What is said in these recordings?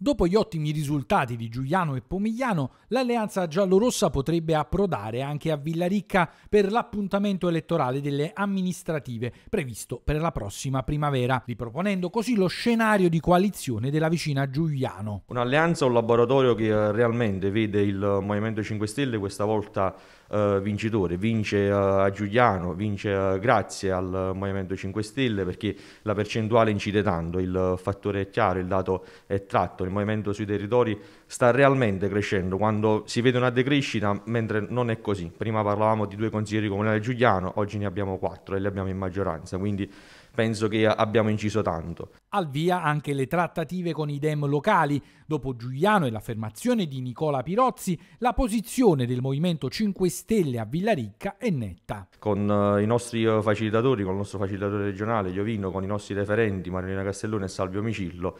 Dopo gli ottimi risultati di Giuliano e Pomigliano, l'alleanza giallorossa potrebbe approdare anche a Villaricca per l'appuntamento elettorale delle amministrative previsto per la prossima primavera, riproponendo così lo scenario di coalizione della vicina Giuliano. Un'alleanza, un laboratorio che eh, realmente vede il Movimento 5 Stelle questa volta eh, vincitore, vince eh, a Giuliano, vince eh, grazie al Movimento 5 Stelle perché la percentuale incide tanto, il fattore è chiaro, il dato è tratto, il movimento sui territori sta realmente crescendo quando si vede una decrescita mentre non è così. Prima parlavamo di due consiglieri comunali a Giuliano, oggi ne abbiamo quattro e li abbiamo in maggioranza, quindi penso che abbiamo inciso tanto. Al via anche le trattative con i dem locali. Dopo Giuliano e l'affermazione di Nicola Pirozzi, la posizione del Movimento 5 Stelle a Villaricca è netta. Con uh, i nostri eh, facilitatori, con il nostro facilitatore regionale Giovino, con i nostri referenti Marina Castellone e Salvio Micillo,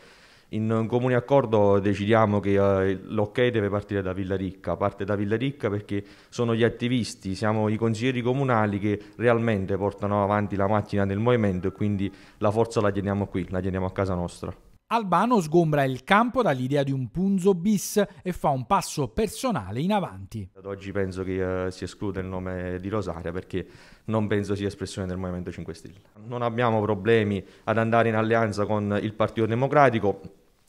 in comune accordo decidiamo che eh, l'ok deve partire da Villaricca, parte da Villaricca perché sono gli attivisti, siamo i consiglieri comunali che realmente portano avanti la macchina del movimento e quindi la forza la teniamo qui, la teniamo a casa nostra. Albano sgombra il campo dall'idea di un punzo bis e fa un passo personale in avanti. Ad oggi penso che eh, si escluda il nome di Rosaria perché non penso sia espressione del Movimento 5 Stelle. Non abbiamo problemi ad andare in alleanza con il Partito Democratico,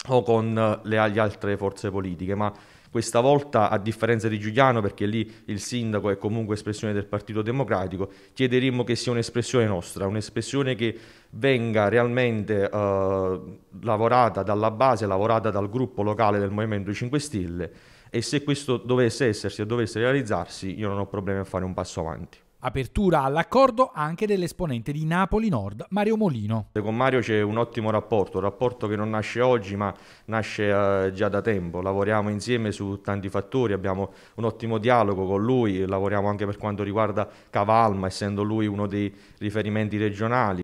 o con eh, le, le altre forze politiche, ma questa volta, a differenza di Giuliano, perché lì il sindaco è comunque espressione del Partito Democratico, chiederemmo che sia un'espressione nostra, un'espressione che venga realmente eh, lavorata dalla base, lavorata dal gruppo locale del Movimento 5 Stelle e se questo dovesse essersi e dovesse realizzarsi, io non ho problemi a fare un passo avanti. Apertura all'accordo anche dell'esponente di Napoli Nord, Mario Molino. Con Mario c'è un ottimo rapporto, un rapporto che non nasce oggi ma nasce eh, già da tempo. Lavoriamo insieme su tanti fattori, abbiamo un ottimo dialogo con lui, lavoriamo anche per quanto riguarda Cavalma, essendo lui uno dei riferimenti regionali.